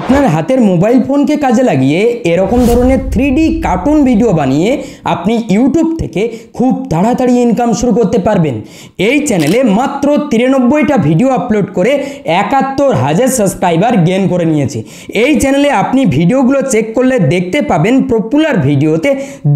আপনার হাতের মোবাইল ফোনকে কাজে লাগিয়ে এরকম ধরনের থ্রি কার্টুন ভিডিও বানিয়ে আপনি ইউটিউব থেকে খুব তাড়াতাড়ি ইনকাম শুরু করতে পারবেন এই চ্যানেলে মাত্র তিরানব্বইটা ভিডিও আপলোড করে একাত্তর হাজার সাবস্ক্রাইবার গেন করে নিয়েছে এই চ্যানেলে আপনি ভিডিওগুলো চেক করলে দেখতে পাবেন পপুলার ভিডিওতে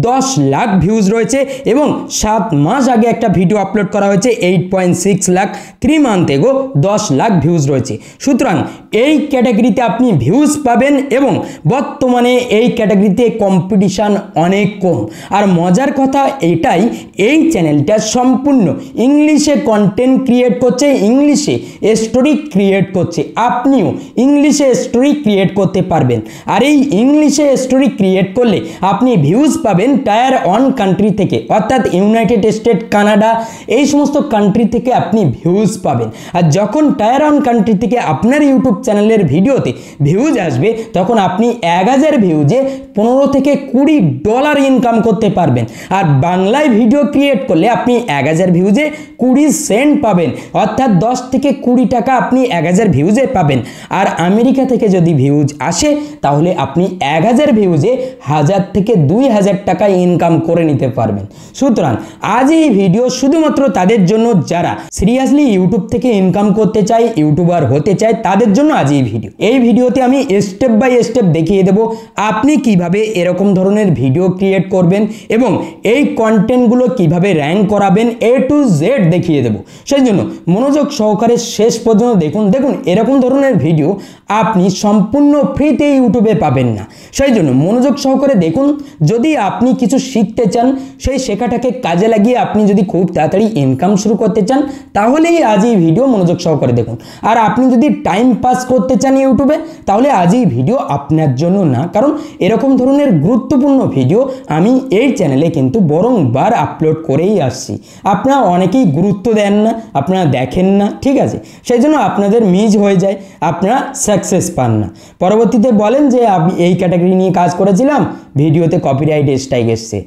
দশ লাখ ভিউজ রয়েছে এবং সাত মাস আগে একটা ভিডিও আপলোড করা হয়েছে eight point six lakh three month ago দশ লাখ ভিউজ রয়েছে সুতরাং এই ক্যাটাগরিতে আপনি ভিউজ পাবেন এবং বর্তমানে এই ক্যাটাগরিতে কম্পিটিশান অনেক কম আর মজার কথা এটাই এই চ্যানেলটা সম্পূর্ণ ইংলিশে কন্টেন্ট ক্রিয়েট করছে ইংলিশে স্টোরি ক্রিয়েট করছে আপনিও ইংলিশে স্টোরি ক্রিয়েট করতে পারবেন আর এই ইংলিশে স্টোরি ক্রিয়েট করলে আপনি ভিউজ পাবেন টায়ার অন কান্ট্রি থেকে অর্থাৎ ইউনাইটেড স্টেট কানাডা এই সমস্ত কান্ট্রি থেকে আপনি ভিউজ পাবেন আর যখন টায়ার অন কান্ট্রি থেকে আপনার ইউটিউব চ্যানেলের ভিডিওতে ভিউজ আসবে তখন আপনি এক হাজার ভিউজে পনেরো থেকে কুড়ি ডলার ইনকাম করতে পারবেন আর বাংলায় ভিডিও ক্রিয়েট করলে আপনি এক হাজার ভিউজে কুড়ি সেন্ট পাবেন অর্থাৎ দশ থেকে কুড়ি টাকা আপনি এক হাজার ভিউজে পাবেন আর আমেরিকা থেকে যদি ভিউজ আসে তাহলে আপনি এক হাজার ভিউজে হাজার থেকে দুই হাজার টাকা ইনকাম করে নিতে পারবেন সুতরাং আজ এই ভিডিও শুধুমাত্র তাদের জন্য যারা সিরিয়াসলি ইউটিউব থেকে ইনকাম করতে চায় ইউটিউবার হতে চায় তাদের জন্য আজ এই ভিডিও এই ভিডিওতে আমি স্টেপ বাই স্টেপ দেখিয়ে দেব আপনি কিভাবে এরকম ধরনের ভিডিও ক্রিয়েট করবেন এবং এই কন্টেন্টগুলো কিভাবে র্যাঙ্ক করাবেন এ টু জেড দেখিয়ে দেব সেই জন্য মনোযোগ সহকারে শেষ পর্যন্ত দেখুন দেখুন এরকম ধরনের ভিডিও আপনি সম্পূর্ণ ফ্রিতে ইউটিউবে পাবেন না সেই জন্য মনোযোগ সহকারে দেখুন যদি আপনি কিছু শিখতে চান সেই শেখাটাকে কাজে লাগিয়ে আপনি যদি খুব তাড়াতাড়ি ইনকাম শুরু করতে চান তাহলেই আজ এই ভিডিও মনোযোগ সহকারে দেখুন আর আপনি যদি টাইম পাস করতে চান ইউটিউবে তাহলে আজ এই ভিডিও আপনার জন্য না কারণ এরকম ধরনের গুরুত্বপূর্ণ ভিডিও আমি এই চ্যানেলে কিন্তু বরংবার আপলোড করেই আসছি আপনারা অনেকেই গুরুত্ব দেন না আপনারা দেখেন না ঠিক আছে সেই জন্য আপনাদের মিজ হয়ে যায় আপনারা সাকসেস পান না পরবর্তীতে বলেন যে আমি এই ক্যাটাগরি নিয়ে কাজ করেছিলাম ভিডিওতে কপিরাইট স্ট্রাইক এসছে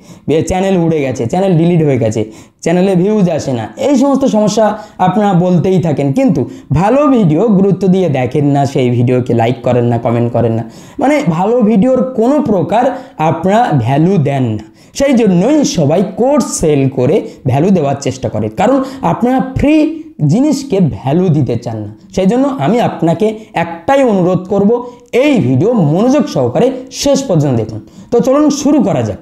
চ্যানেল উড়ে গেছে চ্যানেল ডিলিট হয়ে গেছে চ্যানেলে ভিউজ আসে না এই সমস্ত সমস্যা আপনারা বলতেই থাকেন কিন্তু ভালো ভিডিও গুরুত্ব দিয়ে দেখেন না সেই ভিডিওকে লাইক করেন না কমেন্ট করেন না মানে ভালো ভিডিওর কোনো প্রকার আপনারা ভ্যালু দেন না সেই জন্যই সবাই কোর্স সেল করে ভ্যালু দেওয়ার চেষ্টা করে কারণ আপনারা ফ্রি জিনিসকে ভ্যালু দিতে চান না সেই জন্য আমি আপনাকে একটাই অনুরোধ করব এই ভিডিও মনোযোগ সহকারে শেষ পর্যন্ত দেখুন তো চলুন শুরু করা যাক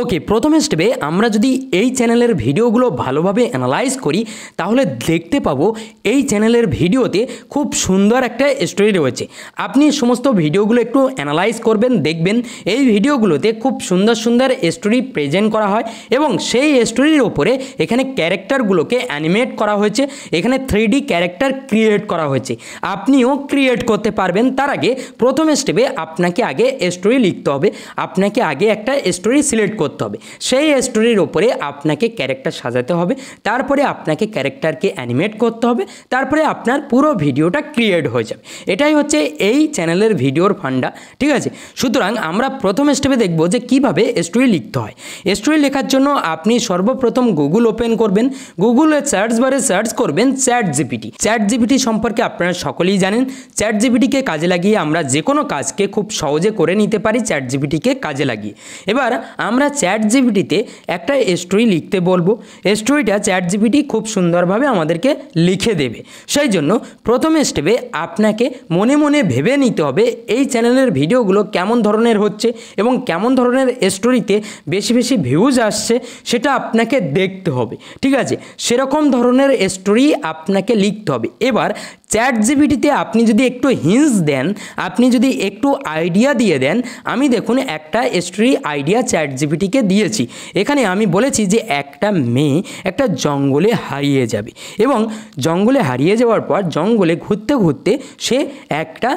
ওকে প্রথম স্টেপে আমরা যদি এই চ্যানেলের ভিডিওগুলো ভালোভাবে অ্যানালাইজ করি তাহলে দেখতে পাবো এই চ্যানেলের ভিডিওতে খুব সুন্দর একটা স্টোরি রয়েছে আপনি সমস্ত ভিডিওগুলো একটু অ্যানালাইজ করবেন দেখবেন এই ভিডিওগুলোতে খুব সুন্দর সুন্দর স্টোরি প্রেজেন্ট করা হয় এবং সেই স্টোরির ওপরে এখানে ক্যারেক্টারগুলোকে অ্যানিমেট করা হয়েছে এখানে থ্রি ক্যারেক্টার ক্রিয়েট করা হয়েছে আপনিও ক্রিয়েট করতে পারবেন তার আগে প্রথম স্টেপে আপনাকে আগে স্টোরি লিখতে হবে আপনাকে আগে একটা স্টোরি সিলেক্ট করতে হবে সেই স্টোরির ওপরে আপনাকে ক্যারেক্টার সাজাতে হবে তারপরে আপনাকে ক্যারেক্টারকে অ্যানিমেট করতে হবে তারপরে আপনার পুরো ভিডিওটা ক্রিয়েট হয়ে যাবে এটাই হচ্ছে এই চ্যানেলের ভিডিওর ফান্ডা ঠিক আছে সুতরাং আমরা প্রথম স্টেপে দেখব যে কিভাবে স্টোরি লিখতে হয় স্টোরি লেখার জন্য আপনি সর্বপ্রথম গুগল ওপেন করবেন গুগলে সার্চ বারে সার্চ করবেন চ্যাট জিপিটি চ্যাট জিপিটি সম্পর্কে আপনারা সকলেই জানেন চ্যাট জিপিটিকে কাজে লাগিয়ে আমরা যে কোনো কাজকে খুব সহজে করে নিতে পারি চ্যাট জিপিটিকে কাজে লাগিয়ে এবার আমরা চ্যাট জিপিটিতে একটা স্টোরি লিখতে বলবো স্টোরিটা চ্যাট জিপিটি খুব সুন্দরভাবে আমাদেরকে লিখে দেবে সেই জন্য প্রথম স্টেপে আপনাকে মনে মনে ভেবে নিতে হবে এই চ্যানেলের ভিডিওগুলো কেমন ধরনের হচ্ছে এবং কেমন ধরনের স্টোরিতে বেশি বেশি ভিউজ আসছে সেটা আপনাকে দেখতে হবে ঠিক আছে সেরকম ধরনের স্টোরি আপনাকে লিখতে হবে এবার চ্যাট জিবিটিতে আপনি যদি একটু হিন্স দেন আপনি যদি একটু আইডিয়া দিয়ে দেন আমি দেখুন একটা স্টোরি আইডিয়া চ্যাট জিবিটিকে দিয়েছি এখানে আমি বলেছি যে একটা মেয়ে একটা জঙ্গলে হারিয়ে যাবে এবং জঙ্গলে হারিয়ে যাওয়ার পর জঙ্গলে ঘুরতে ঘুরতে সে একটা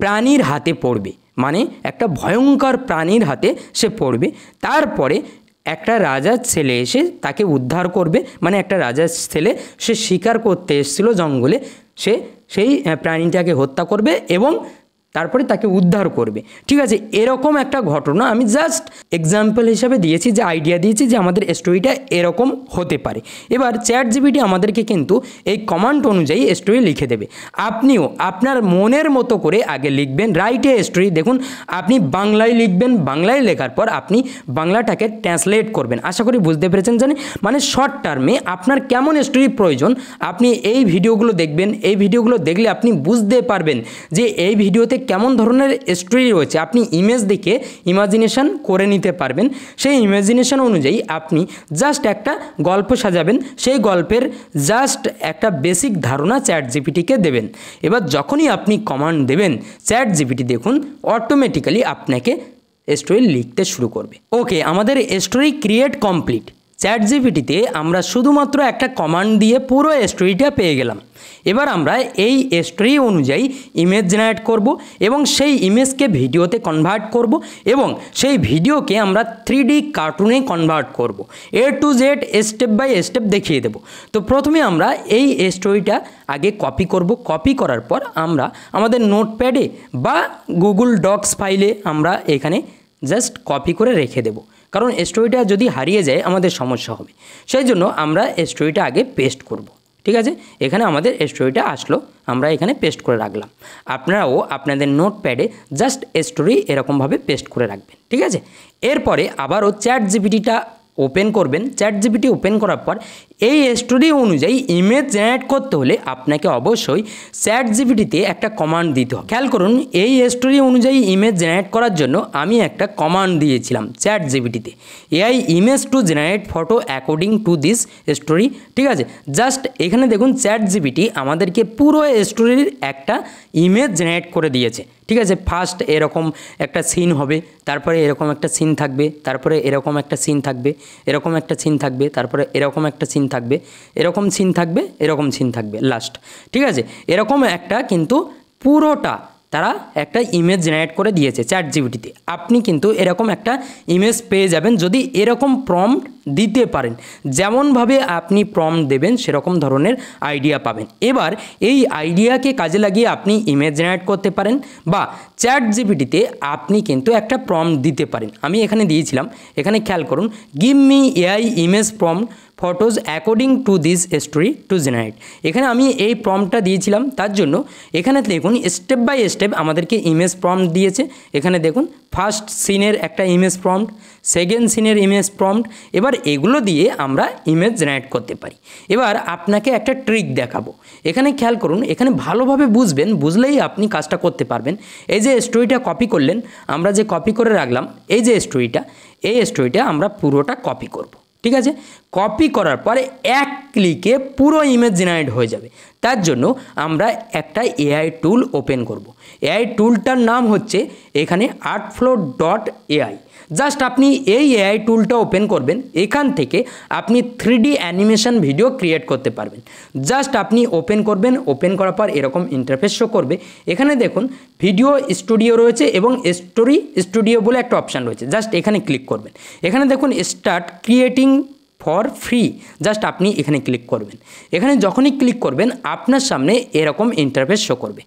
প্রাণীর হাতে পড়বে মানে একটা ভয়ঙ্কর প্রাণীর হাতে সে পড়বে তারপরে একটা রাজার ছেলে এসে তাকে উদ্ধার করবে মানে একটা রাজার ছেলে সে শিকার করতে এসেছিলো জঙ্গলে সে সেই প্রাণীটাকে হত্যা করবে এবং তারপরে তাকে উদ্ধার করবে ঠিক আছে এরকম একটা ঘটনা আমি জাস্ট এক্সাম্পল হিসাবে দিয়েছি যে আইডিয়া দিয়েছি যে আমাদের স্টোরিটা এরকম হতে পারে এবার চ্যাট জিবিটি আমাদেরকে কিন্তু এই কমান্ড অনুযায়ী স্টোরি লিখে দেবে আপনিও আপনার মনের মতো করে আগে লিখবেন রাইটে স্টোরি দেখুন আপনি বাংলায় লিখবেন বাংলায় লেখার পর আপনি বাংলাটাকে ট্রান্সলেট করবেন আশা করি বুঝতে পেরেছেন জানি মানে শর্ট টার্মে আপনার কেমন স্টোরি প্রয়োজন আপনি এই ভিডিওগুলো দেখবেন এই ভিডিওগুলো দেখলে আপনি বুঝতে পারবেন যে এই ভিডিওতে কেমন ধরনের স্টোরি রয়েছে আপনি ইমেজ দেখে ইমাজিনেশান করে নিতে পারবেন সেই ইমাজিনেশান অনুযায়ী আপনি জাস্ট একটা গল্প সাজাবেন সেই গল্পের জাস্ট একটা বেসিক ধারণা চ্যাট জিপিটিকে দেবেন এবার যখনই আপনি কমান্ড দেবেন চ্যাট জিপিটি দেখুন অটোমেটিক্যালি আপনাকে স্টোরি লিখতে শুরু করবে ওকে আমাদের স্টোরি ক্রিয়েট কমপ্লিট চ্যাট জিপিটিতে আমরা শুধুমাত্র একটা কমান্ড দিয়ে পুরো স্টোরিটা পেয়ে গেলাম এবার আমরা এই স্টোরি অনুযায়ী ইমেজ জেনারেট করব এবং সেই ইমেজকে ভিডিওতে কনভার্ট করব এবং সেই ভিডিওকে আমরা থ্রি কার্টুনে কনভার্ট করব। A to Z step by step দেখিয়ে দেব তো প্রথমে আমরা এই স্টোরিটা আগে কপি করব কপি করার পর আমরা আমাদের নোটপ্যাডে বা গুগল ডক্স ফাইলে আমরা এখানে জাস্ট কপি করে রেখে দেবো কারণ স্টোরিটা যদি হারিয়ে যায় আমাদের সমস্যা হবে সেই জন্য আমরা স্টোরিটা আগে পেস্ট করব। ঠিক আছে এখানে আমাদের স্টোরিটা আসলো আমরা এখানে পেস্ট করে রাখলাম আপনারাও আপনাদের নোট প্যাডে জাস্ট স্টোরি এরকমভাবে পেস্ট করে রাখবেন ঠিক আছে এরপরে আবারও চ্যাট জিপিটিটা ওপেন করবেন চ্যাট জিপিটি ওপেন করার পর এই স্টোরি অনুযায়ী ইমেজ জেনারেট করতে হলে আপনাকে অবশ্যই স্যাট জিপিটিতে একটা কমান্ড দিতে হবে খেয়াল করুন এই স্টোরি অনুযায়ী ইমেজ জেনারেট করার জন্য আমি একটা কমান্ড দিয়েছিলাম স্যাট জিপিটিতে AI image to generate photo according to this story ঠিক আছে জাস্ট এখানে দেখুন চ্যাট জিপিটি আমাদেরকে পুরো স্টোরির একটা ইমেজ জেনারেট করে দিয়েছে ঠিক আছে ফার্স্ট এরকম একটা সিন হবে তারপরে এরকম একটা সিন থাকবে তারপরে এরকম একটা সিন থাকবে এরকম একটা সিন থাকবে তারপরে এরকম একটা সিন থাকবে এরকম সিন থাকবে এরকম সিন থাকবে লাস্ট ঠিক আছে এরকম একটা কিন্তু পুরোটা তারা একটা ইমেজ জেনারেট করে দিয়েছে চ্যাট জিবিটিতে আপনি কিন্তু এরকম একটা ইমেজ পেয়ে যাবেন যদি এরকম প্রম দিতে পারেন যেমনভাবে আপনি প্রম দেবেন সেরকম ধরনের আইডিয়া পাবেন এবার এই আইডিয়াকে কাজে লাগিয়ে আপনি ইমেজ জেনারেট করতে পারেন বা চ্যাট জিবিটিতে আপনি কিন্তু একটা প্রম দিতে পারেন আমি এখানে দিয়েছিলাম এখানে খেয়াল করুন give me AI image prompt photos according to this story to generate এখানে আমি এই প্রমটা দিয়েছিলাম তার জন্য এখানে দেখুন স্টেপ বাই স্টেপ আমাদেরকে ইমেজ প্রম দিয়েছে এখানে দেখুন ফার্স্ট সিনের একটা ইমেজ প্রম্পট সেকেন্ড সিনের ইমেজ প্রম্পট এবার এগুলো দিয়ে আমরা ইমেজ জেনারেট করতে পারি এবার আপনাকে একটা ট্রিক দেখাবো এখানে খেয়াল করুন এখানে ভালোভাবে বুঝবেন বুঝলেই আপনি কাজটা করতে পারবেন এই যে স্টোরিটা কপি করলেন আমরা যে কপি করে রাখলাম এই যে স্টোরিটা এই স্টোরিটা আমরা পুরোটা কপি করব ঠিক আছে কপি করার পরে এক ক্লিকে পুরো ইমেজ জেনারেট হয়ে যাবে তার জন্য আমরা একটা এআই টুল ওপেন করব। এআই টুলটার নাম হচ্ছে এখানে আর্টফ্লো ডট এআই জাস্ট আপনি এই এআই টুলটা ওপেন করবেন এখান থেকে আপনি three D animation video create করতে পারবেন জাস্ট আপনি ওপেন করবেন ওপেন করার পর এরকম ইন্টারফেস শো করবে এখানে দেখুন ভিডিও স্টুডিও রয়েছে এবং স্টোরি স্টুডিও বলে একটা অপশান রয়েছে জাস্ট এখানে ক্লিক করবেন এখানে দেখুন start creating for free just আপনি এখানে ক্লিক করবেন এখানে যখনই ক্লিক করবেন আপনার সামনে এরকম ইন্টারফেস শো করবে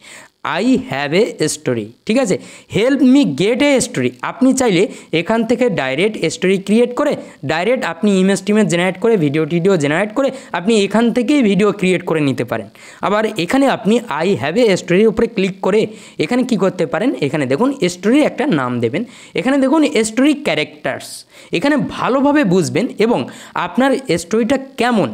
আই হ্যাভ এ স্টোরি ঠিক আছে help me get a story আপনি চাইলে এখান থেকে ডাইরেক্ট স্টোরি ক্রিয়েট করে ডাইরেক্ট আপনি ইমেজ টিমেজ জেনারেট করে ভিডিও টিডিও জেনারেট করে আপনি এখান থেকেই ভিডিও ক্রিয়েট করে নিতে পারেন আবার এখানে আপনি আই হ্যাভ এ স্টোরির উপরে ক্লিক করে এখানে কি করতে পারেন এখানে দেখুন স্টোরির একটা নাম দেবেন এখানে দেখুন স্টোরি ক্যারেক্টার্স এখানে ভালোভাবে বুঝবেন এবং আপনার স্টোরিটা কেমন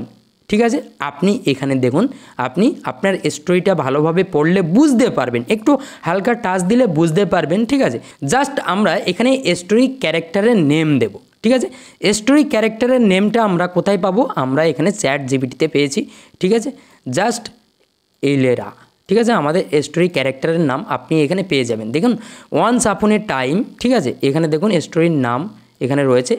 ঠিক আছে আপনি এখানে দেখুন আপনি আপনার স্টোরিটা ভালোভাবে পড়লে বুঝতে পারবেন একটু হালকা টাচ দিলে বুঝতে পারবেন ঠিক আছে জাস্ট আমরা এখানে স্টোরি ক্যারেক্টারের নেম দেব ঠিক আছে স্টোরি ক্যারেক্টারের নেমটা আমরা কোথায় পাবো আমরা এখানে চ্যাট জিবিটিতে পেয়েছি ঠিক আছে জাস্ট এলেরা ঠিক আছে আমাদের স্টোরি ক্যারেক্টারের নাম আপনি এখানে পেয়ে যাবেন দেখুন ওয়ান্স আপন এ টাইম ঠিক আছে এখানে দেখুন স্টোরির নাম এখানে রয়েছে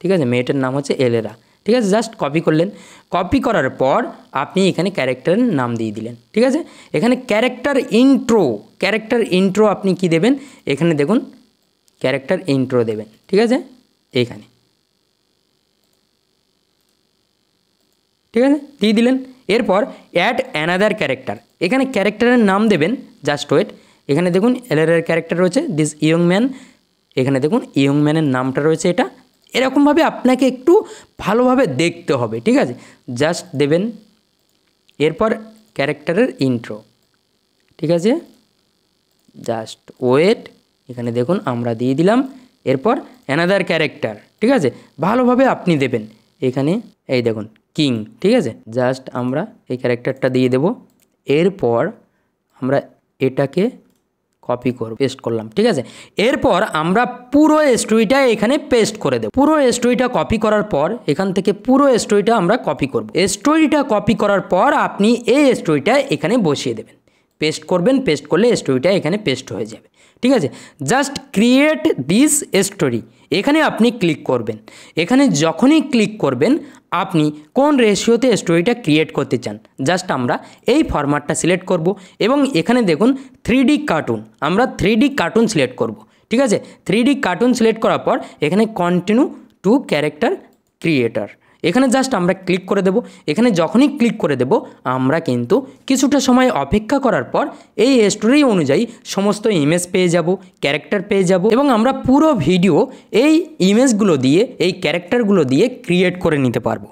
ঠিক আছে মেয়েটার নাম হচ্ছে এলেরা ঠিক আছে জাস্ট কপি করলেন কপি করার পর আপনি এখানে ক্যারেক্টারের নাম দিয়ে দিলেন ঠিক আছে এখানে ক্যারেক্টার ইন্ট্রো ক্যারেক্টার ইন্ট্রো আপনি কি দেবেন এখানে দেখুন ক্যারেক্টার ইন্ট্রো দেবেন ঠিক আছে এইখানে ঠিক আছে দিয়ে দিলেন এরপর অ্যাড অ্যানাদার ক্যারেক্টার এখানে ক্যারেক্টারের নাম দেবেন জাস্ট ওয়েট এখানে দেখুন এলআরের ক্যারেক্টার রয়েছে দিস ইয়ং ম্যান এখানে দেখুন ইয়ং ম্যানের নামটা রয়েছে এটা এরকমভাবে আপনাকে একটু ভালোভাবে দেখতে হবে ঠিক আছে জাস্ট দেবেন এরপর ক্যারেক্টারের ইন্ট্রো ঠিক আছে জাস্ট ওয়েট এখানে দেখুন আমরা দিয়ে দিলাম এরপর অ্যানাদার ক্যারেক্টার ঠিক আছে ভালোভাবে আপনি দেবেন এখানে এই দেখুন কিং ঠিক আছে জাস্ট আমরা এই ক্যারেক্টারটা দিয়ে দেব এরপর আমরা এটাকে কপি করব পেস্ট করলাম ঠিক আছে এরপর আমরা পুরো স্টোরিটা e এখানে পেস্ট করে দেব পুরো স্টোরিটা e কপি করার পর এখান থেকে পুরো স্টোরিটা e আমরা কপি করব স্টোরিটা কপি করার পর আপনি এই স্টোরিটা এখানে বসিয়ে দেবেন পেস্ট করবেন পেস্ট করলে স্টোরিটা এখানে পেস্ট হয়ে যাবে ঠিক আছে জাস্ট ক্রিয়েট দিস স্টোরি এখানে আপনি ক্লিক করবেন এখানে যখনই ক্লিক করবেন আপনি কোন রেশিওতে স্টোরিটা ক্রিয়েট করতে চান জাস্ট আমরা এই ফরম্যাটটা সিলেক্ট করব এবং এখানে দেখুন থ্রি কার্টুন আমরা থ্রি কার্টুন সিলেক্ট করব ঠিক আছে থ্রি কার্টুন সিলেক্ট করার পর এখানে কন্টিনিউ টু ক্যারেক্টার ক্রিয়েটার এখানে জাস্ট আমরা ক্লিক করে দেব এখানে যখনই ক্লিক করে দেব আমরা কিন্তু কিছুটা সময় অপেক্ষা করার পর এই স্টোরি অনুযায়ী সমস্ত ইমেজ পেয়ে যাব ক্যারেক্টার পেয়ে যাব এবং আমরা পুরো ভিডিও এই ইমেজগুলো দিয়ে এই ক্যারেক্টারগুলো দিয়ে ক্রিয়েট করে নিতে পারবো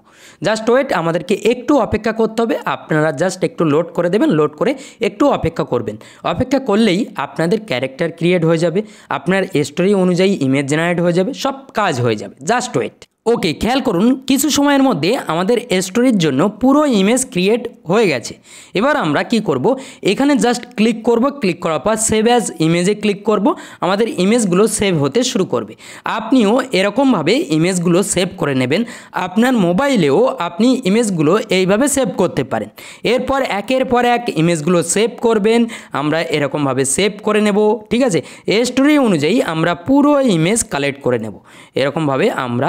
জাস্ট ওয়েট আমাদেরকে একটু অপেক্ষা করতে হবে আপনারা জাস্ট একটু লোড করে দেবেন লোড করে একটু অপেক্ষা করবেন অপেক্ষা করলেই আপনাদের ক্যারেক্টার ক্রিয়েট হয়ে যাবে আপনার স্টোরি অনুযায়ী ইমেজ জেনারেট হয়ে যাবে সব কাজ হয়ে যাবে জাস্ট ওয়েট ওকে খেয়াল করুন কিছু সময়ের মধ্যে আমাদের স্টোরির জন্য পুরো ইমেজ ক্রিয়েট হয়ে গেছে এবার আমরা কি করব এখানে জাস্ট ক্লিক করব ক্লিক করার পর সেভ অ্যাজ ইমেজে ক্লিক করব আমাদের ইমেজগুলো সেভ হতে শুরু করবে আপনিও এরকমভাবে ইমেজগুলো সেভ করে নেবেন আপনার মোবাইলেও আপনি ইমেজগুলো এইভাবে সেভ করতে পারেন এরপর একের পর এক ইমেজগুলো সেভ করবেন আমরা এরকমভাবে সেভ করে নেব ঠিক আছে স্টোরি অনুযায়ী আমরা পুরো ইমেজ কালেক্ট করে নেব এরকমভাবে আমরা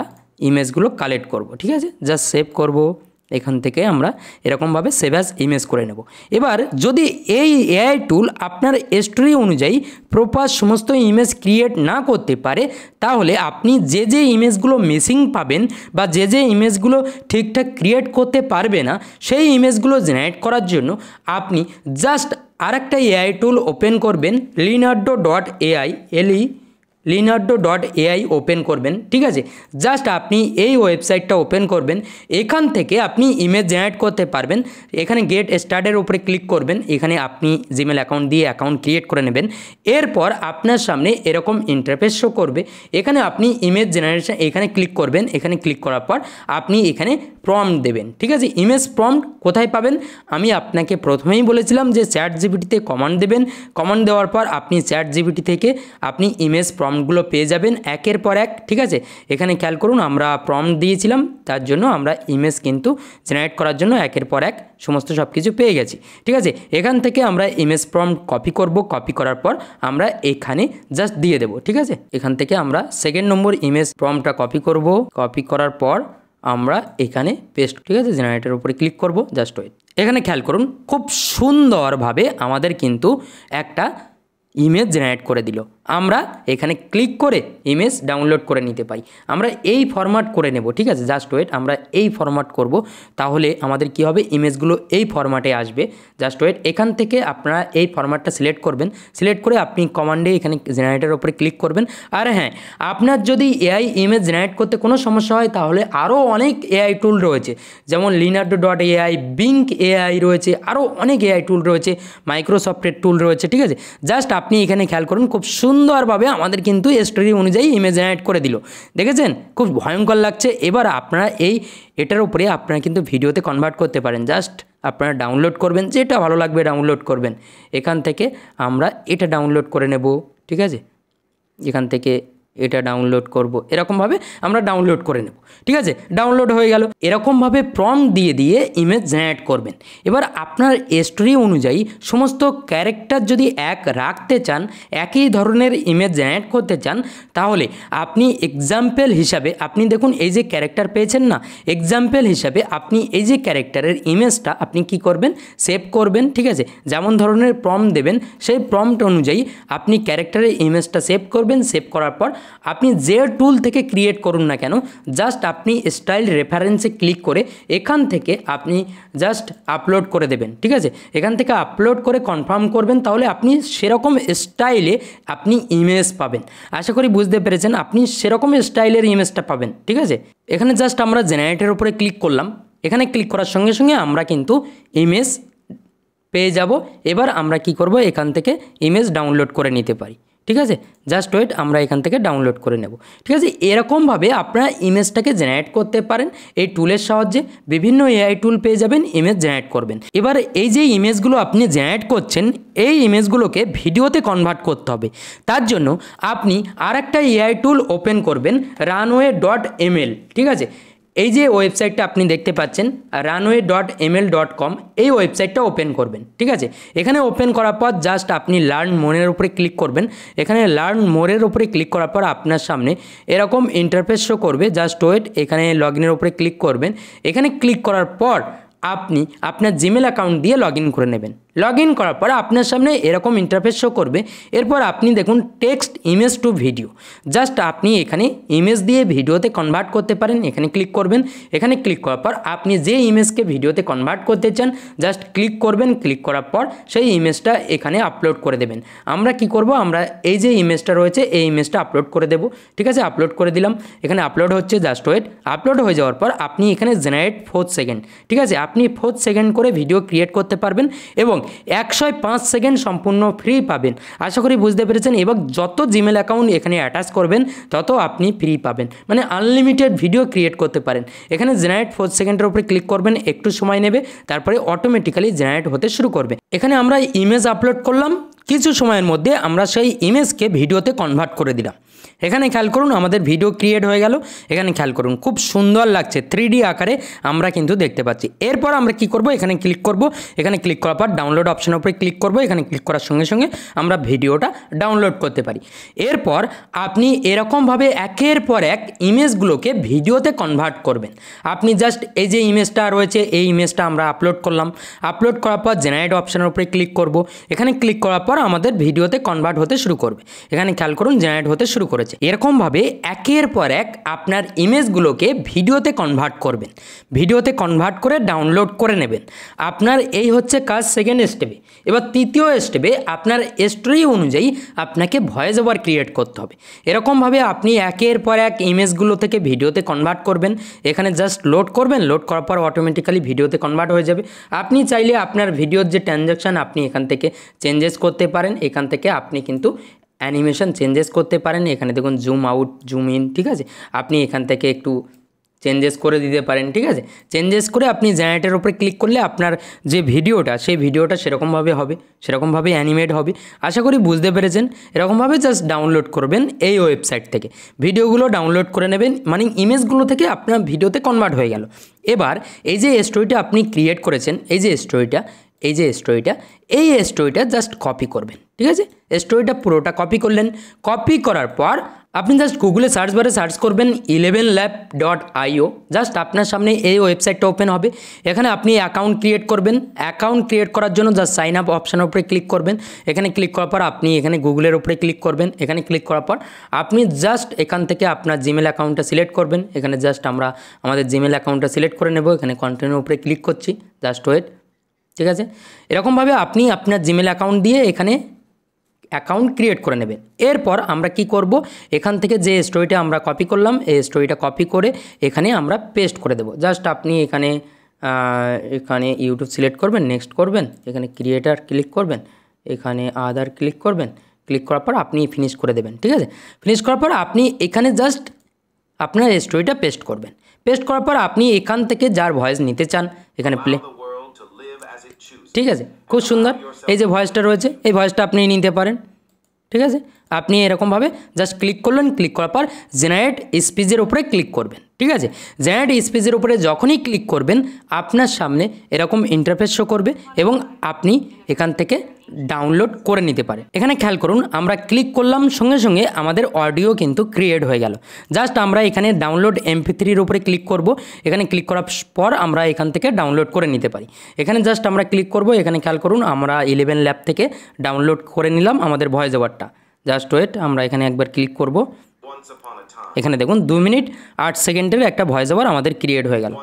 ইমেজগুলো কালেক্ট করব ঠিক আছে জাস্ট সেভ করব এখান থেকে আমরা এরকমভাবে সেভ অ্যাজ ইমেজ করে নেব এবার যদি এই এআই টুল আপনার স্টোরি অনুযায়ী প্রপার সমস্ত ইমেজ ক্রিয়েট না করতে পারে তাহলে আপনি যে যে ইমেজগুলো মিসিং পাবেন বা যে যে ইমেজগুলো ঠিকঠাক ক্রিয়েট করতে পারবে না সেই ইমেজগুলো জেনারেট করার জন্য আপনি জাস্ট আরেকটা এআই টুল ওপেন করবেন লিনার্ডো ডট এআই এলই লিনার্ডো ডট এআই ওপেন করবেন ঠিক আছে জাস্ট আপনি এই ওয়েবসাইটটা ওপেন করবেন এখান থেকে আপনি ইমেজ জেনারেট করতে পারবেন এখানে গেট স্টার্টের উপরে ক্লিক করবেন এখানে আপনি জিমেল অ্যাকাউন্ট দিয়ে অ্যাকাউন্ট ক্রিয়েট করে নেবেন এরপর আপনার সামনে এরকম ইন্টারফেস শো করবে এখানে আপনি ইমেজ জেনারেশন এখানে ক্লিক করবেন এখানে ক্লিক করার পর আপনি এখানে প্রম্পট দেবেন ঠিক আছে ইমেজ প্রম্পট কোথায় পাবেন আমি আপনাকে প্রথমেই বলেছিলাম যে চ্যাট জিবিটিতে কমান্ড দেবেন কমান্ড দেওয়ার পর আপনি চ্যাট জিবিটি থেকে আপনি ইমেজ প্রম্পট প্রমগুলো পেয়ে যাবেন একের পর এক ঠিক আছে এখানে খেয়াল করুন আমরা প্রম দিয়েছিলাম তার জন্য আমরা ইমেজ কিন্তু জেনারেট করার জন্য একের পর এক সমস্ত সব কিছু পেয়ে গেছি ঠিক আছে এখান থেকে আমরা ইমেজ প্রম কপি করব কপি করার পর আমরা এখানে জাস্ট দিয়ে দেব ঠিক আছে এখান থেকে আমরা সেকেন্ড নম্বর ইমেজ প্রমটা কপি করব কপি করার পর আমরা এখানে পেস্ট ঠিক আছে জেনারেটার উপরে ক্লিক করব জাস্ট ওয়েট এখানে খেয়াল করুন খুব সুন্দরভাবে আমাদের কিন্তু একটা ইমেজ জেনারেট করে দিল আমরা এখানে ক্লিক করে ইমেজ ডাউনলোড করে নিতে পাই আমরা এই ফরম্যাট করে নেব ঠিক আছে জাস্ট ওয়েট আমরা এই ফরম্যাট করব তাহলে আমাদের কি হবে ইমেজগুলো এই ফরম্যাটে আসবে জাস্ট ওয়েট এখান থেকে আপনারা এই ফরম্যাটটা সিলেক্ট করবেন সিলেক্ট করে আপনি কমান্ডে এখানে জেনারেটার ওপরে ক্লিক করবেন আর হ্যাঁ আপনার যদি এআই ইমেজ জেনারেট করতে কোনো সমস্যা হয় তাহলে আরও অনেক এআই টুল রয়েছে যেমন Leonardo dot AI Bing AI রয়েছে আরও অনেক এআই টুল রয়েছে মাইক্রোসফটের টুল রয়েছে ঠিক আছে জাস্ট আপনি এখানে খেয়াল করুন খুব সুন্দরভাবে আমাদের কিন্তু স্টোরি অনুযায়ী ইমেজ জেনারেট করে দিল দেখেছেন খুব ভয়ঙ্কর লাগছে এবার আপনারা এই এটার উপরে আপনারা কিন্তু ভিডিওতে কনভার্ট করতে পারেন জাস্ট আপনারা ডাউনলোড করবেন যেটা ভালো লাগবে ডাউনলোড করবেন এখান থেকে আমরা এটা ডাউনলোড করে নেব ঠিক আছে এখান থেকে এটা ডাউনলোড করব এরকমভাবে আমরা ডাউনলোড করে নেব ঠিক আছে ডাউনলোড হয়ে গেল এরকমভাবে প্রম দিয়ে দিয়ে ইমেজ জেনারেট করবেন এবার আপনার স্টোরি অনুযায়ী সমস্ত ক্যারেক্টার যদি এক রাখতে চান একই ধরনের ইমেজ জেনারেট করতে চান তাহলে আপনি এক্সাম্পেল হিসাবে আপনি দেখুন এই যে ক্যারেক্টার পেয়েছেন না এক্সাম্পল হিসাবে আপনি এই যে ক্যারেক্টারের ইমেজটা আপনি কি করবেন সেভ করবেন ঠিক আছে যেমন ধরনের প্রম দেবেন সেই প্রম্পট অনুযায়ী আপনি ক্যারেক্টারের ইমেজটা সেভ করবেন সেভ করার পর আপনি যে টুল থেকে ক্রিয়েট করুন না কেন জাস্ট আপনি স্টাইল রেফারেন্সে ক্লিক করে এখান থেকে আপনি জাস্ট আপলোড করে দেবেন ঠিক আছে এখান থেকে আপলোড করে কনফার্ম করবেন তাহলে আপনি সেরকম স্টাইলে আপনি ইমেজ পাবেন আশা করি বুঝতে পেরেছেন আপনি সেরকম স্টাইলের ইমেজটা পাবেন ঠিক আছে এখানে জাস্ট আমরা জেনারেটের উপরে ক্লিক করলাম এখানে ক্লিক করার সঙ্গে সঙ্গে আমরা কিন্তু ইমেজ পেয়ে যাব এবার আমরা কি করব এখান থেকে ইমেজ ডাউনলোড করে নিতে পারি ঠিক আছে জাস্ট ওয়েট আমরা এখান থেকে ডাউনলোড করে নেব ঠিক আছে এরকমভাবে আপনারা ইমেজটাকে জেনারেট করতে পারেন এই টুলের সাহায্যে বিভিন্ন এআই টুল পেয়ে যাবেন ইমেজ জেনারেট করবেন এবার এই যে ইমেজগুলো আপনি জেনারেট করছেন এই ইমেজগুলোকে ভিডিওতে কনভার্ট করতে হবে তার জন্য আপনি আর একটা এআই টুল ওপেন করবেন রানওয়ে ডট এম ঠিক আছে এই যে ওয়েবসাইটটা আপনি দেখতে পাচ্ছেন Runway dot ML dot com এই ওয়েবসাইটটা ওপেন করবেন ঠিক আছে এখানে ওপেন করার পর জাস্ট আপনি লার্ন মোরের উপরে ক্লিক করবেন এখানে লার্ন মোরের উপরে ক্লিক করার পর আপনার সামনে এরকম ইন্টারফেস শো করবে জাস্ট ওয়েট এখানে লগ ইনের উপরে ক্লিক করবেন এখানে ক্লিক করার পর আপনি আপনার জিমেল অ্যাকাউন্ট দিয়ে লগ করে নেবেন লগ করার পর আপনার সামনে এরকম ইন্টারফেস শো করবে এরপর আপনি দেখুন text image to video just আপনি এখানে ইমেজ দিয়ে ভিডিওতে কনভার্ট করতে পারেন এখানে ক্লিক করবেন এখানে ক্লিক করার পর আপনি যে ইমেজকে ভিডিওতে কনভার্ট করতে চান জাস্ট ক্লিক করবেন ক্লিক করার পর সেই ইমেজটা এখানে আপলোড করে দেবেন আমরা কি করব আমরা এই যে ইমেজটা রয়েছে এই ইমেজটা আপলোড করে দেব ঠিক আছে আপলোড করে দিলাম এখানে আপলোড হচ্ছে জাস্ট ওয়েট আপলোড হয়ে যাওয়ার পর আপনি এখানে জেনারেট ফোর সেকেন্ড ঠিক আছে আপনি ফোর সেকেন্ড করে ভিডিও ক্রিয়েট করতে পারবেন এবং একশো পাঁচ সেকেন্ড সম্পূর্ণ ফ্রি পাবেন আশা করি বুঝতে পেরেছেন এবং যত জিমেল অ্যাকাউন্ট এখানে অ্যাটাচ করবেন তত আপনি ফ্রি পাবেন মানে আনলিমিটেড ভিডিও ক্রিয়েট করতে পারেন এখানে জেনারেট ফোর সেকেন্ডের উপরে ক্লিক করবেন একটু সময় নেবে তারপরে অটোমেটিক্যালি জেনারেট হতে শুরু করবে এখানে আমরা ইমেজ আপলোড করলাম কিছু সময়ের মধ্যে আমরা সেই ইমেজকে ভিডিওতে কনভার্ট করে দিলাম এখানে খেয়াল করুন আমাদের ভিডিও ক্রিয়েট হয়ে গেল এখানে খেয়াল করুন খুব সুন্দর লাগছে থ্রি আকারে আমরা কিন্তু দেখতে পাচ্ছি এরপর আমরা কি করব এখানে ক্লিক করব এখানে ক্লিক করার পর ডাউনলোড অপশানের উপরে ক্লিক করব এখানে ক্লিক করার সঙ্গে সঙ্গে আমরা ভিডিওটা ডাউনলোড করতে পারি এরপর আপনি এরকমভাবে একের পর এক ইমেজগুলোকে ভিডিওতে কনভার্ট করবেন আপনি জাস্ট এই যে ইমেজটা রয়েছে এই ইমেজটা আমরা আপলোড করলাম আপলোড করার পর জেনারেট অপশানের উপরে ক্লিক করব এখানে ক্লিক করার পর পর আমাদের ভিডিওতে কনভার্ট হতে শুরু করবে এখানে খেয়াল করুন জেনারেট হতে শুরু করেছে এরকমভাবে একের পর এক আপনার ইমেজগুলোকে ভিডিওতে কনভার্ট করবেন ভিডিওতে কনভার্ট করে ডাউনলোড করে নেবেন আপনার এই হচ্ছে কাজ সেকেন্ড স্টেপে এবার তৃতীয় স্টেপে আপনার স্টোরি অনুযায়ী আপনাকে ভয়েস ওভার ক্রিয়েট করতে হবে এরকমভাবে আপনি একের পর এক ইমেজগুলো থেকে ভিডিওতে কনভার্ট করবেন এখানে জাস্ট লোড করবেন লোড করার পর অটোমেটিক্যালি ভিডিওতে কনভার্ট হয়ে যাবে আপনি চাইলে আপনার ভিডিওর যে ট্রানজ্যাকশান আপনি এখান থেকে চেঞ্জেস করতে করতে পারেন এখান থেকে আপনি কিন্তু অ্যানিমেশন চেঞ্জেস করতে পারেন এখানে দেখুন জুম আউট জুম ইন ঠিক আছে আপনি এখান থেকে একটু চেঞ্জেস করে দিতে পারেন ঠিক আছে চেঞ্জেস করে আপনি জেনারেটের ওপরে ক্লিক করলে আপনার যে ভিডিওটা সেই ভিডিওটা সেরকমভাবে হবে সেরকমভাবে অ্যানিমেট হবে আশা করি বুঝতে পেরেছেন এরকমভাবে জাস্ট ডাউনলোড করবেন এই ওয়েবসাইট থেকে ভিডিওগুলো ডাউনলোড করে নেবেন মানে ইমেজগুলো থেকে আপনার ভিডিওতে কনভার্ট হয়ে গেল এবার এই যে স্টোরিটা আপনি ক্রিয়েট করেছেন এই যে স্টোরিটা এই যে স্টোরিটা এই স্টোরিটা জাস্ট কপি করবেন ঠিক আছে স্টোরিটা পুরোটা কপি করলেন কপি করার পর আপনি জাস্ট গুগলে সার্চ বারে সার্চ করবেন eleven lab dot IO just আপনার সামনে এই ওয়েবসাইটটা ওপেন হবে এখানে আপনি অ্যাকাউন্ট ক্রিয়েট করবেন অ্যাকাউন্ট ক্রিয়েট করার জন্য জাস্ট সাইন আপ অপশানের উপরে ক্লিক করবেন এখানে ক্লিক করার পর আপনি এখানে গুগলের উপরে ক্লিক করবেন এখানে ক্লিক করার পর আপনি জাস্ট এখান থেকে আপনার জিমেল অ্যাকাউন্টটা সিলেক্ট করবেন এখানে জাস্ট আমরা আমাদের জিমেল অ্যাকাউন্টটা সিলেক্ট করে নেব এখানে কন্টেন্টের উপরে ক্লিক করছি জাস্ট ওয়েট ঠিক আছে এরকমভাবে আপনি আপনার জিমেল অ্যাকাউন্ট দিয়ে এখানে অ্যাকাউন্ট ক্রিয়েট করে নেবেন এরপর আমরা কি করব এখান থেকে যে স্টোরিটা আমরা কপি করলাম এই স্টোরিটা কপি করে এখানে আমরা পেস্ট করে দেব জাস্ট আপনি এখানে এখানে ইউটিউব সিলেক্ট করবেন নেক্সট করবেন এখানে ক্রিয়েটার ক্লিক করবেন এখানে আদার ক্লিক করবেন ক্লিক করার পর আপনি ফিনিশ করে দেবেন ঠিক আছে ফিনিশ করার পর আপনি এখানে জাস্ট আপনার স্টোরিটা পেস্ট করবেন পেস্ট করার পর আপনি এখান থেকে যার ভয়েস নিতে চান এখানে প্লে ঠিক আছে খুব সুন্দর এই যে ভয়েসটা রয়েছে এই ভয়েসটা আপনি নিতে পারেন ঠিক আছে আপনি এরকমভাবে জাস্ট ক্লিক করলেন ক্লিক করার পর জেনারেট স্পিচের উপরে ক্লিক করবেন ঠিক আছে জেনারেট স্পেসের উপরে যখনই ক্লিক করবেন আপনার সামনে এরকম ইন্টারফেস শো করবে এবং আপনি এখান থেকে ডাউনলোড করে নিতে পারে এখানে খেয়াল করুন আমরা ক্লিক করলাম সঙ্গে সঙ্গে আমাদের অডিও কিন্তু ক্রিয়েট হয়ে গেল জাস্ট আমরা এখানে ডাউনলোড এমপি থ্রির উপরে ক্লিক করব এখানে ক্লিক করার পর আমরা এখান থেকে ডাউনলোড করে নিতে পারি এখানে জাস্ট আমরা ক্লিক করব এখানে খেয়াল করুন আমরা ইলেভেন ল্যাব থেকে ডাউনলোড করে নিলাম আমাদের ভয়েস ওভারটা জাস্ট ওয়েট আমরা এখানে একবার ক্লিক করব এখানে দেখুন দু মিনিট আট সেকেন্ডের একটা ভয়েস ওভার আমাদের ক্রিয়েট হয়ে গেল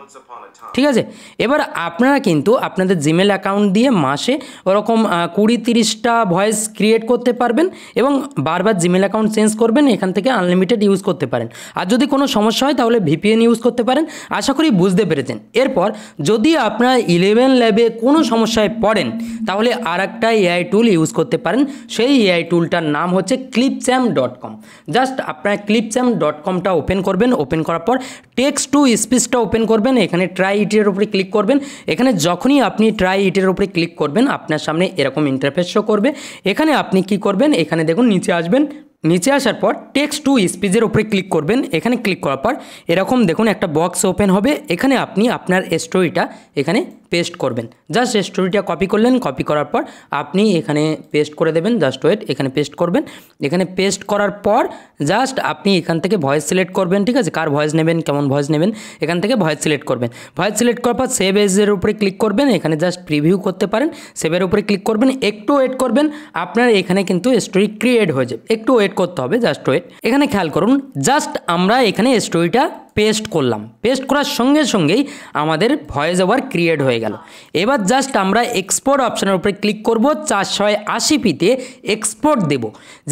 ঠিক আছে এবার আপনারা কিন্তু আপনাদের জিমেল অ্যাকাউন্ট দিয়ে মাসে ওরকম কুড়ি তিরিশটা ভয়েস ক্রিয়েট করতে পারবেন এবং বারবার জিমেল অ্যাকাউন্ট চেঞ্জ করবেন এখান থেকে আনলিমিটেড ইউজ করতে পারেন আর যদি কোনো সমস্যা হয় তাহলে ভিপিএন ইউজ করতে পারেন আশা করি বুঝতে পেরেছেন এরপর যদি আপনারা ইলেভেন ল্যাবে কোনো সমস্যায় পড়েন তাহলে আর একটা এআই টুল ইউজ করতে পারেন সেই এআই টুলটার নাম হচ্ছে ক্লিপচ্যাম ডট কম জাস্ট আপনারা ক্লিপচ্যাম ডট কমটা ওপেন করবেন ওপেন করার পর টেক্সট টু স্পিচটা ওপেন করবেন এখানে ট্রাই ইটের উপরে ক্লিক করবেন এখানে যখনই আপনি ট্রাই ইটের উপরে ক্লিক করবেন আপনার সামনে এরকম ইন্টারফেস শো করবে এখানে আপনি কি করবেন এখানে দেখুন নিচে আসবেন নিচে আসার পর টেক্সট টু স্পিচের উপরে ক্লিক করবেন এখানে ক্লিক করার পর এরকম দেখুন একটা বক্স ওপেন হবে এখানে আপনি আপনার স্টোরিটা এখানে পেস্ট করবেন জাস্ট স্টোরিটা কপি করলেন কপি করার পর আপনি এখানে পেস্ট করে দেবেন জাস্ট ওয়েট এখানে পেস্ট করবেন এখানে পেস্ট করার পর জাস্ট আপনি এখান থেকে ভয়েস সিলেক্ট করবেন ঠিক আছে কার ভয়েস নেবেন কেমন ভয়েস নেবেন এখান থেকে ভয়েস সিলেক্ট করবেন ভয়েস সিলেক্ট করার পর সেভ এজের উপরে ক্লিক করবেন এখানে জাস্ট প্রিভিউ করতে পারেন সেভের উপরে ক্লিক করবেন একটু ওয়েট করবেন আপনার এখানে কিন্তু স্টোরি ক্রিয়েট হয়ে যাবে একটু ওয়েট করতে হবে জাস্ট ওয়েট এখানে খেয়াল করুন জাস্ট আমরা এখানে স্টোরিটা পেস্ট করলাম পেস্ট করার সঙ্গে সঙ্গেই আমাদের ভয়েস ওভার ক্রিয়েট হয়ে গেল এবার জাস্ট আমরা এক্সপোর্ট অপশানের উপরে ক্লিক করব চারশয় আশি পিতে এক্সপোর্ট দেব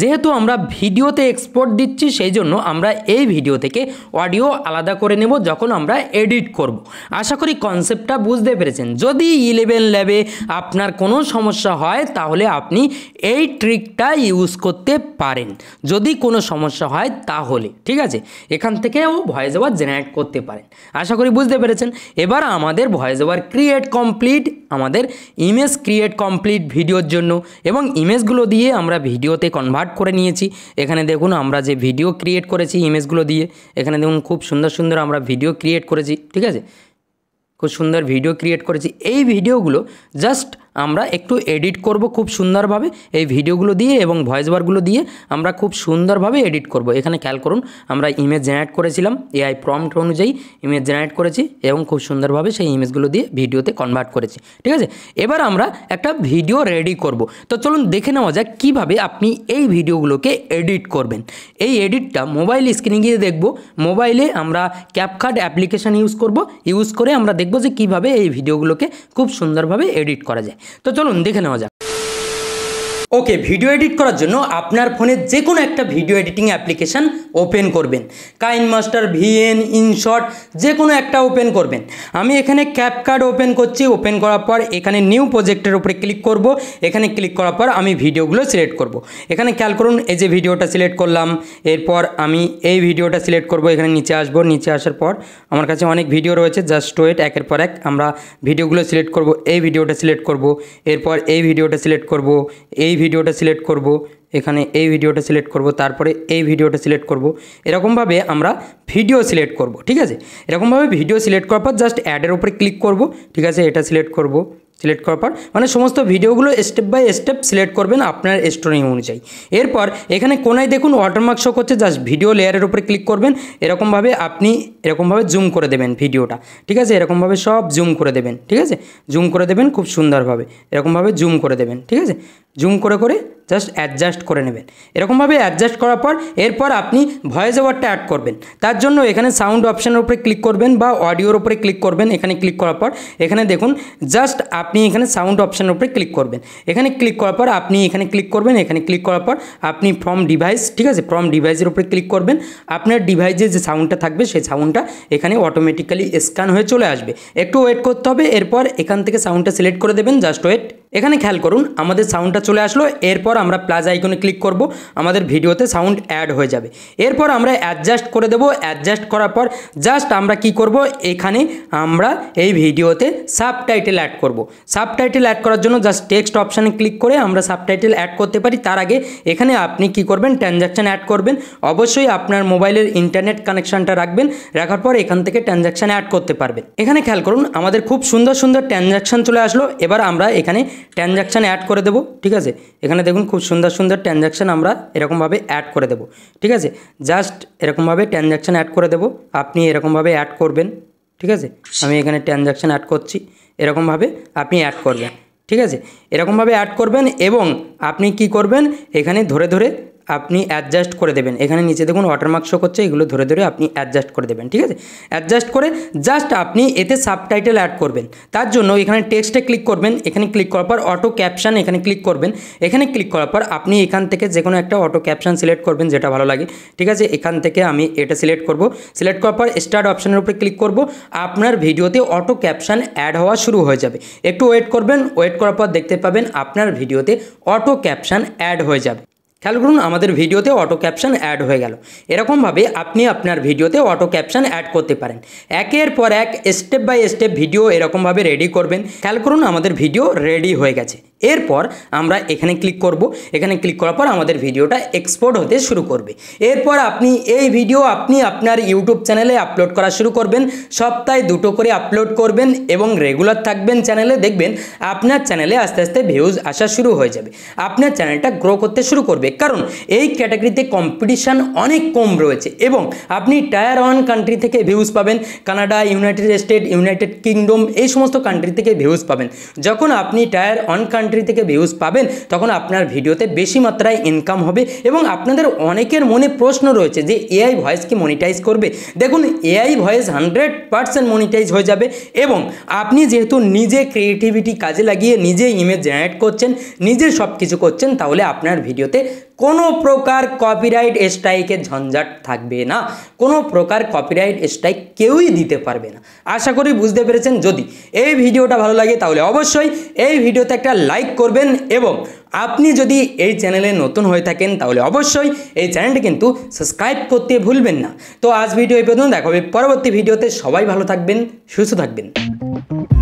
যেহেতু আমরা ভিডিওতে এক্সপোর্ট দিচ্ছি সেই জন্য আমরা এই ভিডিও থেকে অডিও আলাদা করে নেব যখন আমরা এডিট করব। আশা করি কনসেপ্টটা বুঝতে পেরেছেন যদি ইলেভেন ল্যাবে আপনার কোনো সমস্যা হয় তাহলে আপনি এই ট্রিকটা ইউজ করতে পারেন যদি কোনো সমস্যা হয় তাহলে ঠিক আছে এখান থেকেও ভয়েস ওভার আওয়াজ জেনারেট করতে পারেন আশা করি বুঝতে পেরেছেন এবার আমাদের ভয়েস ওভার ক্রিয়েট কমপ্লিট আমাদের ইমেজ ক্রিয়েট কমপ্লিট ভিডিওর জন্য এবং ইমেজগুলো দিয়ে আমরা ভিডিওতে কনভার্ট করে নিয়েছি এখানে দেখুন আমরা যে ভিডিও ক্রিয়েট করেছি ইমেজগুলো দিয়ে এখানে দেখুন খুব সুন্দর সুন্দর আমরা ভিডিও ক্রিয়েট করেছি ঠিক আছে খুব সুন্দর ভিডিও ক্রিয়েট করেছি এই ভিডিওগুলো জাস্ট আমরা একটু এডিট করব খুব সুন্দরভাবে এই ভিডিওগুলো দিয়ে এবং ভয়েস বারগুলো দিয়ে আমরা খুব সুন্দরভাবে এডিট করব এখানে খেয়াল করুন আমরা ইমেজ জেনারেট করেছিলাম এআই প্রম্পট অনুযায়ী ইমেজ জেনারেট করেছি এবং খুব সুন্দরভাবে সেই ইমেজগুলো দিয়ে ভিডিওতে কনভার্ট করেছি ঠিক আছে এবার আমরা একটা ভিডিও রেডি করব তো চলুন দেখে নেওয়া যাক কীভাবে আপনি এই ভিডিওগুলোকে এডিট করবেন এই এডিটটা মোবাইল স্ক্রিনে গিয়ে দেখব মোবাইলে আমরা ক্যাপকাট অ্যাপ্লিকেশান ইউজ করব ইউজ করে আমরা দেখব যে কিভাবে এই ভিডিওগুলোকে খুব সুন্দরভাবে এডিট করা যায় তো চলুন দেখে নেওয়া যাক ওকে ভিডিও এডিট করার জন্য আপনার ফোনে যে কোনো একটা ভিডিও এডিটিং অ্যাপ্লিকেশান ওপেন করবেন কাইন মাস্টার ভিএন ইনশট যে কোনো একটা ওপেন করবেন আমি এখানে ক্যাপকার্ড ওপেন করছি ওপেন করার পর এখানে নিউ প্রজেক্টের উপরে ক্লিক করব এখানে ক্লিক করার পর আমি ভিডিওগুলো সিলেক্ট করব। এখানে খেয়াল করুন এই যে ভিডিওটা সিলেক্ট করলাম এরপর আমি এই ভিডিওটা সিলেক্ট করব এখানে নিচে আসব নিচে আসার পর আমার কাছে অনেক ভিডিও রয়েছে জাস্ট ওয়েট একের পর এক আমরা ভিডিওগুলো সিলেক্ট করব এই ভিডিওটা সিলেক্ট করব এরপর এই ভিডিওটা সিলেক্ট করব এই ভিডিওটা সিলেক্ট করব এখানে এই ভিডিওটা সিলেক্ট করব তারপরে এই ভিডিওটা সিলেক্ট করব এরকমভাবে আমরা ভিডিও সিলেক্ট করব ঠিক আছে এরকমভাবে ভিডিও সিলেক্ট করার পর জাস্ট অ্যাডের উপরে ক্লিক করব ঠিক আছে এটা সিলেক্ট করব সিলেক্ট করার পর মানে সমস্ত ভিডিওগুলো স্টেপ বাই স্টেপ সিলেক্ট করবেন আপনার স্টোরিং অনুযায়ী এরপর এখানে কোনায় দেখুন ওয়াটারমার্ক শো করছে জাস্ট ভিডিও লেয়ারের উপরে ক্লিক করবেন এরকমভাবে আপনি এরকমভাবে জুম করে দেবেন ভিডিওটা ঠিক আছে এরকমভাবে সব জুম করে দেবেন ঠিক আছে জুম করে দেবেন খুব সুন্দরভাবে এরকমভাবে জুম করে দেবেন ঠিক আছে জুম করে করে জাস্ট অ্যাডজাস্ট করে নেবেন এরকমভাবে অ্যাডজাস্ট করার পর এরপর আপনি ভয়েস ওভারটা অ্যাড করবেন তার জন্য এখানে সাউন্ড অপশানের উপরে ক্লিক করবেন বা অডিওর উপরে ক্লিক করবেন এখানে ক্লিক করার পর এখানে দেখুন জাস্ট আপনি এখানে সাউন্ড অপশানের উপরে ক্লিক করবেন এখানে ক্লিক করার পর আপনি এখানে ক্লিক করবেন এখানে ক্লিক করার পর আপনি ফ্রম ডিভাইস ঠিক আছে ফ্রম ডিভাইসের উপরে ক্লিক করবেন আপনার ডিভাইসে যে সাউন্ডটা থাকবে সেই সাউন্ডটা এখানে অটোমেটিক্যালি স্ক্যান হয়ে চলে আসবে একটু ওয়েট করতে হবে এরপর এখান থেকে সাউন্ডটা সিলেক্ট করে দেবেন জাস্ট ওয়েট এখানে খেয়াল করুন আমাদের সাউন্ডটা চলে আসলো এরপর আমরা প্লাস আইকনে ক্লিক করব আমাদের ভিডিওতে সাউন্ড অ্যাড হয়ে যাবে এরপর আমরা অ্যাডজাস্ট করে দেব অ্যাডজাস্ট করার পর জাস্ট আমরা কি করব এখানে আমরা এই ভিডিওতে সাবটাইটেল অ্যাড করব সাবটাইটেল অ্যাড করার জন্য জাস্ট টেক্সট অপশানে ক্লিক করে আমরা সাবটাইটেল অ্যাড করতে পারি তার আগে এখানে আপনি কি করবেন ট্রানজ্যাকশান অ্যাড করবেন অবশ্যই আপনার মোবাইলের ইন্টারনেট কানেকশানটা রাখবেন রাখার পর এখান থেকে ট্রানজ্যাকশান অ্যাড করতে পারবেন এখানে খেয়াল করুন আমাদের খুব সুন্দর সুন্দর ট্রানজ্যাকশান চলে আসলো এবার আমরা এখানে ট্রানজ্যাকশান অ্যাড করে দেবো ঠিক আছে এখানে দেখুন খুব সুন্দর সুন্দর ট্রানজ্যাকশান আমরা এরকমভাবে অ্যাড করে দেব ঠিক আছে জাস্ট এরকমভাবে ট্রানজ্যাকশান অ্যাড করে দেব আপনি এরকমভাবে অ্যাড করবেন ঠিক আছে আমি এখানে ট্রানজ্যাকশান অ্যাড করছি এরকমভাবে আপনি অ্যাড করবেন ঠিক আছে এরকমভাবে অ্যাড করবেন এবং আপনি কি করবেন এখানে ধরে ধরে আপনি অ্যাডজাস্ট করে দেবেন এখানে নিচে দেখুন ওয়াটারমার্ক শো করছে এগুলো ধরে ধরে আপনি অ্যাডজাস্ট করে দেবেন ঠিক আছে অ্যাডজাস্ট করে জাস্ট আপনি এতে সাবটাইটেল অ্যাড করবেন তার জন্য এখানে টেক্সটে ক্লিক করবেন এখানে ক্লিক করার পর অটো ক্যাপশান এখানে ক্লিক করবেন এখানে ক্লিক করার পর আপনি এখান থেকে যে কোনো একটা অটো ক্যাপশান সিলেক্ট করবেন যেটা ভালো লাগে ঠিক আছে এখান থেকে আমি এটা সিলেক্ট করব সিলেক্ট করার পর স্টার্ট অপশানের উপরে ক্লিক করব আপনার ভিডিওতে অটো ক্যাপশান অ্যাড হওয়া শুরু হয়ে যাবে একটু ওয়েট করবেন ওয়েট করার পর দেখতে পাবেন আপনার ভিডিওতে অটো ক্যাপশান অ্যাড হয়ে যাবে খেয়াল করুন আমাদের ভিডিওতে অটো ক্যাপশন অ্যাড হয়ে গেল এরকমভাবে আপনি আপনার ভিডিওতে অটো ক্যাপশন অ্যাড করতে পারেন একের পর এক স্টেপ বাই স্টেপ ভিডিও এরকমভাবে রেডি করবেন খেয়াল করুন আমাদের ভিডিও রেডি হয়ে গেছে এরপর আমরা এখানে ক্লিক করব এখানে ক্লিক করার পর আমাদের ভিডিওটা এক্সপোর্ট হতে শুরু করবে এরপর আপনি এই ভিডিও আপনি আপনার ইউটিউব চ্যানেলে আপলোড করা শুরু করবেন সপ্তাহে দুটো করে আপলোড করবেন এবং রেগুলার থাকবেন চ্যানেলে দেখবেন আপনার চ্যানেলে আস্তে আস্তে ভিউজ আসা শুরু হয়ে যাবে আপনার চ্যানেলটা গ্রো করতে শুরু করবে কারণ এই ক্যাটাগরিতে কম্পিটিশান অনেক কম রয়েছে এবং আপনি টায়ার ওয়ান কান্ট্রি থেকে ভিউজ পাবেন Canada United State United Kingdom এই সমস্ত কান্ট্রি থেকে ভিউজ পাবেন যখন আপনি টায়ার ওয়ান কান্ট্রি কান্ট্রি থেকে ভিউজ পাবেন তখন আপনার ভিডিওতে বেশি মাত্রায় ইনকাম হবে এবং আপনাদের অনেকের মনে প্রশ্ন রয়েছে যে এআই ভয়েস কি মনিটাইজ করবে দেখুন AI voice hundred percent monetize হয়ে যাবে এবং আপনি যেহেতু নিজে ক্রিয়েটিভিটি কাজে লাগিয়ে নিজে ইমেজ জেনারেট করছেন নিজে সব কিছু করছেন তাহলে আপনার ভিডিওতে কোনো প্রকার কপিরাইট স্ট্রাইকের ঝঞ্ঝাট থাকবে না কোনো প্রকার কপিরাইট স্ট্রাইক কেউই দিতে পারবে না আশা করি বুঝতে পেরেছেন যদি এই ভিডিওটা ভালো লাগে তাহলে অবশ্যই এই ভিডিওতে একটা লাইক লাইক করবেন এবং আপনি যদি এই চ্যানেলে নতুন হয়ে থাকেন তাহলে অবশ্যই এই চ্যানেলটি কিন্তু সাবস্ক্রাইব করতে ভুলবেন না তো আজ ভিডিও এই পর্যন্ত দেখা হবে পরবর্তী ভিডিওতে সবাই ভালো থাকবেন সুস্থ থাকবেন